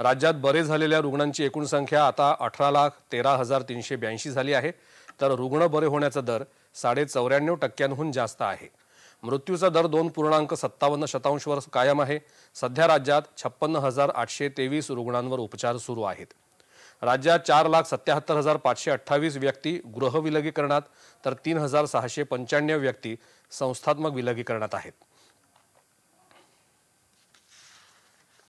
राज्यात बरे झालेल्या रुग्णांची एकूण संख्या आता अठरा लाख तेरा हजार तीनशे ब्याऐंशी झाली आहे तर रुग्ण बरे होण्याचा दर साडे चौऱ्याण्णव टक्क्यांहून जास्त आहे मृत्यूचा दर दोन पूर्णांक सत्तावन्न शतांशवर कायम आहे सध्या राज्यात छप्पन्न हजार आठशे तेवीस रुग्णांवर उपचार सुरू आहेत राज्यात चार लाख सत्याहत्तर हजार पाचशे अठ्ठावीस व्यक्ती गृह तर तीन हजार सहाशे पंच्याण्णव व्यक्ती संस्थात्मक विलगीकरणात आहेत